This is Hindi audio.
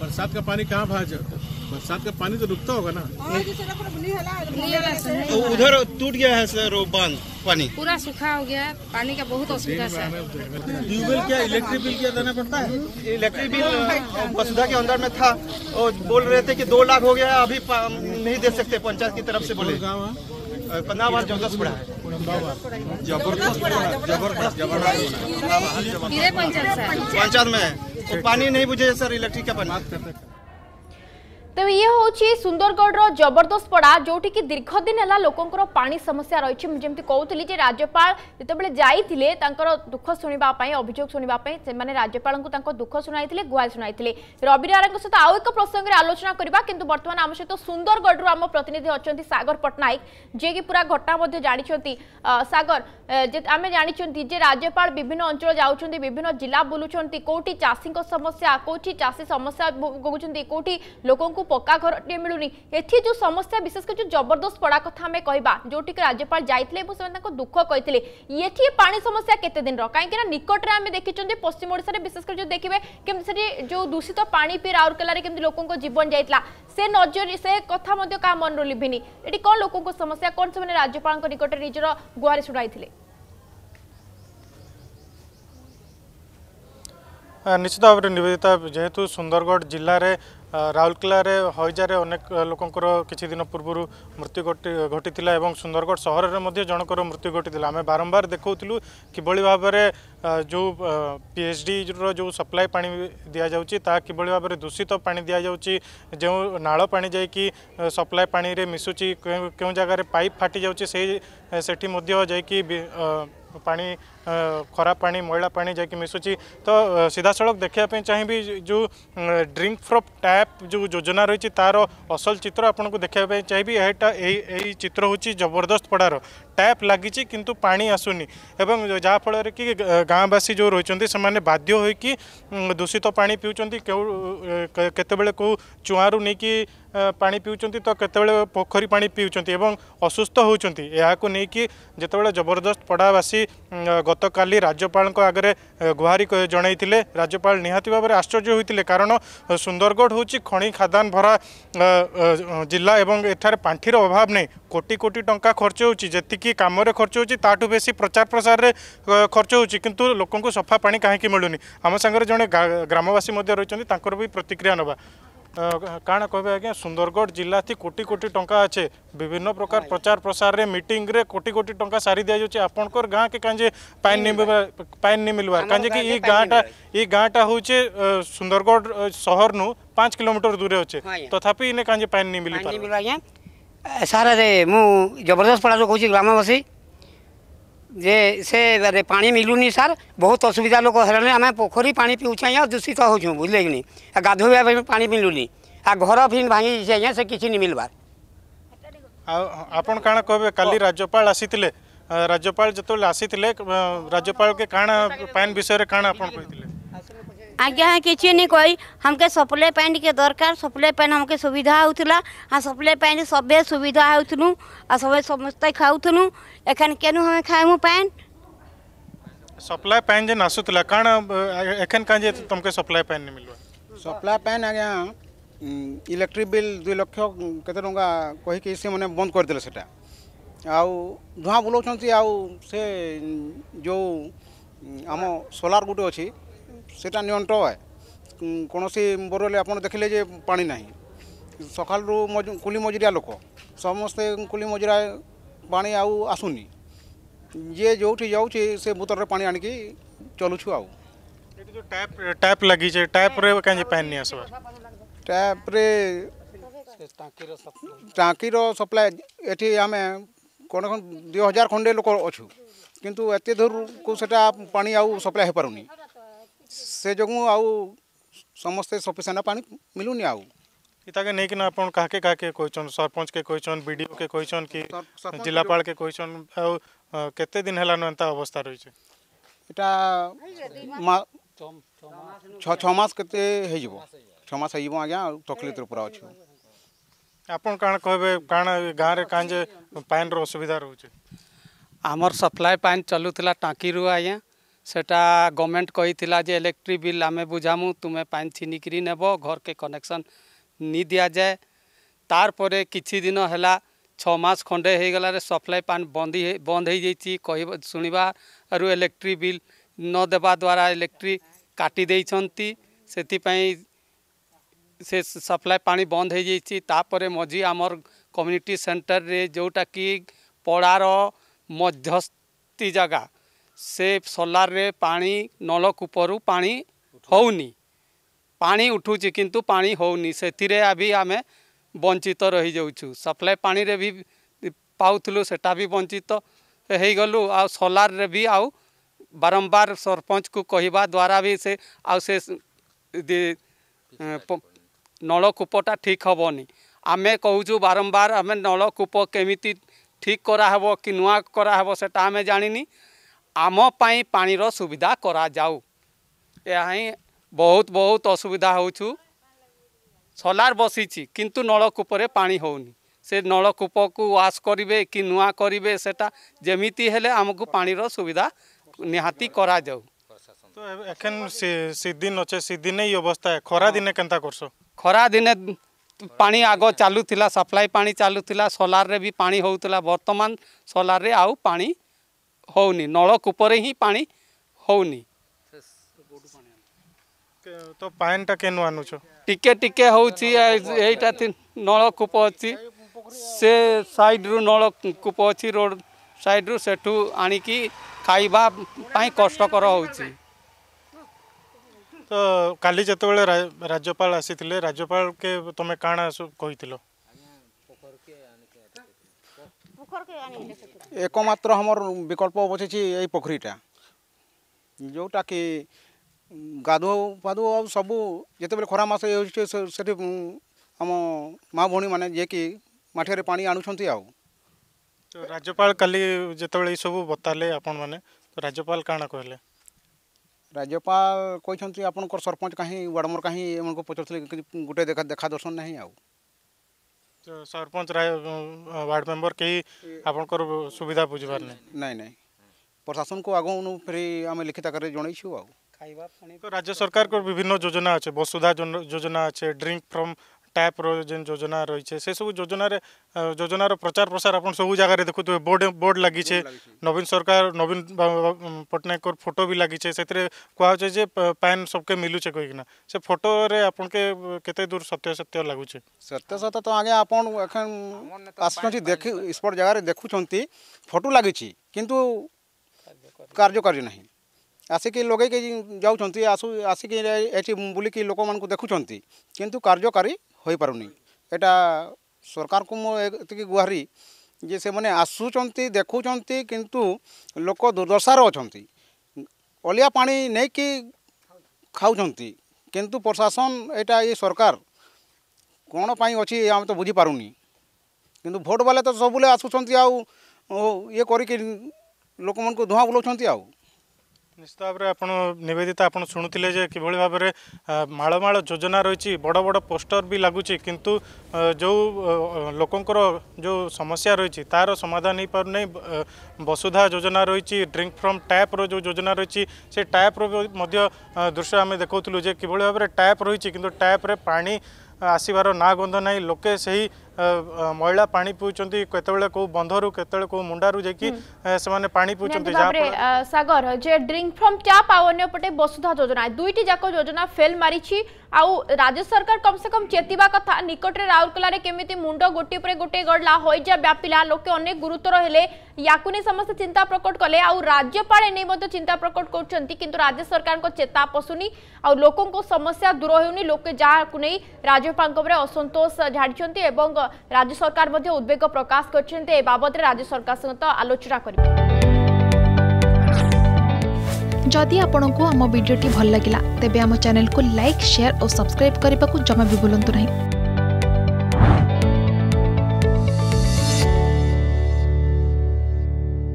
बरसात का पानी कहाँ बाहर जाता है बरसात का पानी तो रुकता होगा ना तो उधर टूट गया है सर वो बांध पानी पूरा सूखा हो गया है पानी का बहुत तो असुविधा ट्यूबवेल क्या इलेक्ट्रिक बिल क्या देना पड़ता है इलेक्ट्रिक बिल वसुधा के अंदर में था और बोल रहे थे कि दो लाख हो गया अभी नहीं दे सकते पंचायत की तरफ से बोले पंद्रह बार जबरदस्त जबरदस्त पंचायत में तो पानी नहीं बुझे सर इलेक्ट्रिक का पानी तेज ये हूँ सुंदरगढ़ जबरदस्तपड़ा पड़ा जो दीर्घ दिन है लोकों पा समस्या रही जमी कौली राज्यपाल बड़े जाते दुख शुणापी अभोग शुणापी से राज्यपाल दुख शुणाई थे गुहार शुणाई थे रविवार सहित आउ एक प्रसंगे आलोचना करवा कि बर्तमान आम सहित सुंदरगढ़ आम प्रतिनिधि अच्छा सगर पट्टनायक जे कि पूरा घटना जानते सगर आम जानते राज्यपाल विभिन्न अंचल जाऊँ विभिन्न जिला बुलूँ कौटी चाषी समस्या कौटी चाषी समस्या भोगुच्च कौटी लोक पक्का घरटे मिलूनी एथि जो समस्या विशेषकर जो जबरदस्त पड़ा कथा आम कहवा जोटि राज्यपाल जाते दुख कही ये पा समस्या केते दिन कहीं निकट आम देखी पश्चिम ओडार विशेषकर जो देखिए कमी जो दूषित पा पी राउरकेल कमी लोकों जीवन जाता से नजर से कथा क्या मन रू लिभिनी ये कौन लोकों समस्या कौन से राज्यपाल निकट निजर गुहारी शुणाई ନିଶ୍ଚିତ ଭାବରେ ନିବେଦିତା ଯେହେତୁ ସୁନ୍ଦରଗଡ଼ ଜିଲ୍ଲାରେ ରାଉରକେଲାରେ ହଇଜାରେ ଅନେକ ଲୋକଙ୍କର କିଛି ଦିନ ପୂର୍ବରୁ ମୃତ୍ୟୁ ଘଟି ଘଟିଥିଲା ଏବଂ ସୁନ୍ଦରଗଡ଼ ସହରରେ ମଧ୍ୟ ଜଣଙ୍କର ମୃତ୍ୟୁ ଘଟିଥିଲା ଆମେ ବାରମ୍ବାର ଦେଖାଉଥିଲୁ କିଭଳି ଭାବରେ जो पी एच डी जो सप्लाई पा दि जाऊँगी किभ भाव में दूषित पा दि जाऊँगी जो जा सप्लाई पा मिशुची क्यों जगार पाइप फाटी जाठी मध्य जा पानी खराब पा मैला पानी जा मिशुची तो सीधा सड़क देखा चाहिए जो ड्रिंक फ्रप टैप जो योजना जो रही तार असल चित्र आपन को देखा चाहिए चित्र हूँ जबरदस्त पड़ार टैप लगी कि पा आसुनी जहाँफल कि गाँववासी जो रही बाध्य होकर दूषित पा पीवं केत चुआ रू नहीं ପାଣି ପିଉଛନ୍ତି ତ କେତେବେଳେ ପୋଖରୀ ପାଣି ପିଉଛନ୍ତି ଏବଂ ଅସୁସ୍ଥ ହେଉଛନ୍ତି ଏହାକୁ ନେଇକି ଯେତେବେଳେ ଜବରଦସ୍ତ ପଡ଼ାବାସୀ ଗତକାଲି ରାଜ୍ୟପାଳଙ୍କ ଆଗରେ ଗୁହାରି ଜଣାଇଥିଲେ ରାଜ୍ୟପାଳ ନିହାତି ଭାବରେ ଆଶ୍ଚର୍ଯ୍ୟ ହୋଇଥିଲେ କାରଣ ସୁନ୍ଦରଗଡ଼ ହେଉଛି ଖଣି ଖାଦାନ ଭରା ଜିଲ୍ଲା ଏବଂ ଏଠାରେ ପାଣ୍ଠିର ଅଭାବ ନାହିଁ କୋଟି କୋଟି ଟଙ୍କା ଖର୍ଚ୍ଚ ହେଉଛି ଯେତିକି କାମରେ ଖର୍ଚ୍ଚ ହେଉଛି ତାଠୁ ବେଶୀ ପ୍ରଚାର ପ୍ରସାରରେ ଖର୍ଚ୍ଚ ହେଉଛି କିନ୍ତୁ ଲୋକଙ୍କୁ ସଫା ପାଣି କାହିଁକି ମିଳୁନି ଆମ ସାଙ୍ଗରେ ଜଣେ ଗ୍ରାମବାସୀ ମଧ୍ୟ ରହିଛନ୍ତି ତାଙ୍କର ବି ପ୍ରତିକ୍ରିୟା ନେବା काण कह सुंदरगढ़ जिला थी कोटी कोटी टंका अच्छे विभिन्न प्रकार प्रचार प्रसार रे मीटिंग कोटी कोटी टंका सारी दि जाए आपण कर के कांजे पाइन नहीं मिलवा नि मिलवार कांजे की ई गांटा सुंदरगढ़ शहर नु 5 किलोमीटर दूर अच्छे तथापि इने कांजे पाइन नि मिलि पा सारा रे जबरदस्त पडा रो कहू ग्रामवासी जे से पा मिलूनी सार बहुत असुविधा लोक है आम पोखर पा पीछे आज दूषित हो बुझे कि गाधोवा पा मिलूनी आ घर फिर भांगी जाए आज से नहीं मिलवार आपन कण कहे कल राज्यपाल आसी राज्यपाल जो आसी राज्यपाल के कण पैन विषय कण आप आज्ञा ହଁ किसी नहीं कही हमके सप्लाई पैन टे दरकार सप्लाई पैन हमके सुविधा होता हाँ सप्लाई पैन सब सुविधा हो सब समस्ते खाऊलु एखन के हमें खाएमु पैन सप्लाई पैन जे आसूला कण एखन का तुमको सप्लाई पैन नहीं मिल सप्लाई पैन आज्ञा इलेक्ट्रिक बिल दुई लक्ष के टाँग कहीकि बंद कर देले सेटा आउ धुआं आउ से जो आम सोलार गोटे अच्छी से नियंत्र है कौन बोरवेल आप देखिले पा ना सका कुली मजुरी लोक समस्ते कुली मजुरा पा आसुनि ये जो जाऊँ से भूतर पा आ चलु आ टैप टैप टैप रे टाकी सप्लाई आम कौन दु हजार खंडे लोक अच्छा कितना एत दूर को सेटा पानी आउ सप्लाई हो पारुनी से जो आउ समस्ते सफिसेना पा मिलूनि आउ इताके नहीं कि ना अपन कहाँ के सरपंच के कोई चुन के कोई कि जिलापाल के कोई चुन आउ कितने दिन हैलान वंता अवस्था रही चे इटा छह छह मास कितने है जीवो छह मास है जीवो आ गया तकलीफ रूप रहा चुन अपन कहाँ कोई भी कहाँ गांव रे कहाँ जे पैन रोस विदा रही चे आमर सप्लाई पैन चलू थला टांकी रुआ आया সেটা গভর্নমেন্ট কইলা যে ইলেকট্রি বিল আমি বুঝামু তুমি পাঁচ ছিনিকি নেব ঘরকে কনেকশন নি দিয়া যায় তারপরে কিছু দিন হেলা ছ মাস খন্ডে হয়ে গলারে সপ্লাই পান বন্ধ বন্ধ হয়ে যাইছি কহ শুণবা আর ইলেকট্রি বিল নদেবা দ্বারা ইলেকট্রি কাটি দিয়েছেন সেপাই সে সপ্লাই পানি বন্ধ হয়ে যাইছি তাপরে মঝি আমার কমিউনিটি সেন্টারে যেটা কি পড়ার মধ্যস্থি জায়গা ସେ ସୋଲାରରେ ପାଣି ନଳକୂପରୁ ପାଣି ହେଉନି ପାଣି ଉଠୁଛି କିନ୍ତୁ ପାଣି ହେଉନି ସେଥିରେ ବି ଆମେ ବଞ୍ଚିତ ରହିଯାଉଛୁ ସପ୍ଲାଏ ପାଣିରେ ବି ପାଉଥିଲୁ ସେଟା ବି ବଞ୍ଚିତ ହେଇଗଲୁ ଆଉ ସୋଲାରରେ ବି ଆଉ ବାରମ୍ବାର ସରପଞ୍ଚକୁ କହିବା ଦ୍ୱାରା ବି ସେ ଆଉ ସେ ନଳକୂପଟା ଠିକ୍ ହେବନି ଆମେ କହୁଛୁ ବାରମ୍ବାର ଆମେ ନଳକୂପ କେମିତି ଠିକ୍ କରାହେବ କି ନୂଆ କରାହେବ ସେଟା ଆମେ ଜାଣିନି ଆମ ପାଇଁ ପାଣିର ସୁବିଧା କରାଯାଉ ଏହା ହିଁ ବହୁତ ବହୁତ ଅସୁବିଧା ହେଉଛୁ ସୋଲାର ବସିଛି କିନ୍ତୁ ନଳକୂପରେ ପାଣି ହେଉନି ସେ ନଳକୂପକୁ ୱାଶ୍ କରିବେ କି ନୂଆ କରିବେ ସେଟା ଯେମିତି ହେଲେ ଆମକୁ ପାଣିର ସୁବିଧା ନିହାତି କରାଯାଉ এখন সিদিন অছে সিদিনে এই অবস্থা খরা দিনে কেনতা করছো খরা দিনে পানি আগ চালুলা সাপ্লাই পানি চালুলা সোলারে বি পানি হোলা বর্তমান সোলারে আউ পানি ହଉନି ନଳକୂପରେ ହିଁ ପାଣି ହେଉନି ତ ପାଣିଟା କେନୁ ଆଣୁଛ ଟିକେ ଟିକେ ହେଉଛି ଏଇଟା ନଳକୂପ ଅଛି ସେ ସାଇଡ଼ରୁ ନଳକୂପ ଅଛି ରୋଡ଼ ସାଇଡ଼ରୁ ସେଠୁ ଆଣିକି ଖାଇବା ପାଇଁ କଷ୍ଟକର ହେଉଛି ତ କାଲି ଯେତେବେଳେ ରାଜ୍ୟପାଳ ଆସିଥିଲେ ରାଜ୍ୟପାଳ କେ ତମେ କାଣା କହିଥିଲ একমাত্র আমার বিকল্প বসেছি এই পোখরীটা ଯେଉଁଟା କି ଗାଧୁଆ ପାଧୁଆ ଆଉ ସବୁ ଯେତେବେଳେ ଖରା ମାସ ହେଉଛି ସେଠି ଆମ ମା ଭଉଣୀମାନେ ଯିଏକି ମାଠିଆରେ ପାଣି ଆଣୁଛନ୍ତି ଆଉ ରାଜ୍ୟପାଳ କାଲି ଯେତେବେଳେ ଏସବୁ ବତାଲେ ଆପଣମାନେ ରାଜ୍ୟପାଳ କାଣା କହିଲେ ରାଜ୍ୟପାଳ କହିଛନ୍ତି ଆପଣଙ୍କର ସରପଞ୍ଚ କାହିଁ ୱାର୍ଡ଼ ମେମ୍ବର କାହିଁ ଏମାନଙ୍କୁ ପଚାରୁଥିଲେ ଗୋଟେ ଦେଖା ଦେଖା ଦର୍ଶନ ନାହିଁ ଆଉ सरपंच राय वार्ड मेंबर कहीं आप सुविधा बुझे ना नहीं प्रशासन को आगनु फेरी आम लिखित आकार राज्य सरकार को विभिन्न योजना अच्छे वसुधा योजना अच्छे ड्रिंक फ्रम ট্যাপ্র যে যোজনা রয়েছে সেসব যোজনার যোজনার প্রচার প্রসার আপনার সব জায়গায় দেখুবে বোর্ড বোর্ড লাগিছে নবীন সরকার নবীন পট্টনাকর ফটো বি লাগিছে সে কুয়াছে যে প্যান সবকে মিলুছে কইকিনা সে ফটোরে আপনাকে কত দূর সত্য সত্য লাগুছে সত্য সত্য তো আগে আপনার এখন আসুছি দেখি স্পট জায়গায় দেখুছেন ফটো লাগিছে কিন্তু কার্যকারী না ଆସିକି ଲଗେଇକି ଯାଉଛନ୍ତି ଆସୁ ଆସିକି ଏଠି ବୁଲିକି ଲୋକମାନଙ୍କୁ ଦେଖୁଛନ୍ତି କିନ୍ତୁ କାର୍ଯ୍ୟକାରୀ ହୋଇପାରୁନି ଏଇଟା ସରକାରଙ୍କୁ ମୁଁ ଏତିକି ଗୁହାରି ଯେ ସେମାନେ ଆସୁଛନ୍ତି ଦେଖୁଛନ୍ତି କିନ୍ତୁ ଲୋକ ଦୁର୍ଦ୍ଦଶାରେ ଅଛନ୍ତି ଅଳିଆ ପାଣି ନେଇକି ଖାଉଛନ୍ତି କିନ୍ତୁ ପ୍ରଶାସନ ଏଇଟା ଏ ସରକାର କ'ଣ ପାଇଁ ଅଛି ଆମେ ତ ବୁଝିପାରୁନି କିନ୍ତୁ ଭୋଟ୍ ବେଲେ ତ ସବୁବେଳେ ଆସୁଛନ୍ତି ଆଉ ଇଏ କରିକି ଲୋକମାନଙ୍କୁ ଧୂଆଁ ବୁଲାଉଛନ୍ତି ଆଉ ନିଶ୍ଚିତ ଭାବରେ ଆପଣ ନିବେଦିତା ଆପଣ ଶୁଣୁଥିଲେ ଯେ କିଭଳି ଭାବରେ ମାଳମାଳ ଯୋଜନା ରହିଛି ବଡ଼ ବଡ଼ ପୋଷ୍ଟର ବି ଲାଗୁଛି କିନ୍ତୁ ଯେଉଁ ଲୋକଙ୍କର ଯେଉଁ ସମସ୍ୟା ରହିଛି ତାର ସମାଧାନ ହୋଇପାରୁନାହିଁ ବସୁଧା ଯୋଜନା ରହିଛି ଡ୍ରିଙ୍କ ଫ୍ରମ୍ ଟ୍ୟାପ୍ର ଯେଉଁ ଯୋଜନା ରହିଛି ସେ ଟ୍ୟାପ୍ର ମଧ୍ୟ ଦୃଶ୍ୟ ଆମେ ଦେଖାଉଥିଲୁ ଯେ କିଭଳି ଭାବରେ ଟ୍ୟାପ୍ ରହିଛି କିନ୍ତୁ ଟ୍ୟାପ୍ରେ ପାଣି ଆସିବାର ନାଁ ଗନ୍ଧ ନାହିଁ ଲୋକେ ସେହି महिला पा पी के बंधर केत मुंडारू जाने सगर जे ड्रिंक फ्रम टैप आपटे बसुधा योजना दुईट जाक योजना फेल मारी आउ राज्य सरकार कम से कम चेतवा कथा निकट में राउरकेलार केमी मुंड गोटे गोटे गड़ला हईजा व्यापला लोके अनेक गुरुतर हेले या समस्त चिंता प्रकट कले आ राज्यपाल एने चिंता प्रकट करूँ राज्य सरकार चेता पशुनी आ लोक समस्या दूर होनी जहाँ राज्यपाल असंतोष झाड़ी एवं রাজ্য সরকার মধ্যে উদ্বেগ প্রকাশ করছেন এ বাবদে রাজ্য সরকার সহ আলোচনা করবে যদি আপনার আম ভিডিওটি ভাল লাগিলা তেবে আম চ্যানেলকে লাইক সেয়ার ও সবসক্রাইব করা জমা বি ভুলতু না